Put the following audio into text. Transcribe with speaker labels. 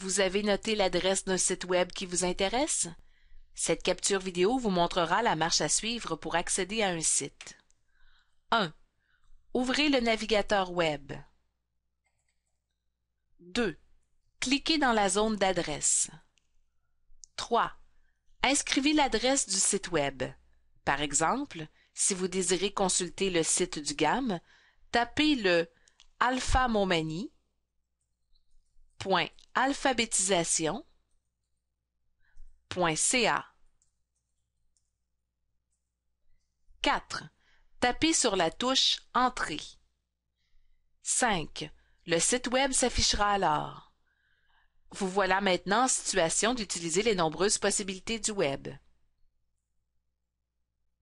Speaker 1: Vous avez noté l'adresse d'un site Web qui vous intéresse? Cette capture vidéo vous montrera la marche à suivre pour accéder à un site. 1. Ouvrez le navigateur Web. 2. Cliquez dans la zone d'adresse. 3. Inscrivez l'adresse du site Web. Par exemple, si vous désirez consulter le site du GAM, tapez le Alpha 4. tapez sur la touche entrée le site web s'affichera alors vous voilà maintenant en situation d'utiliser les nombreuses possibilités du web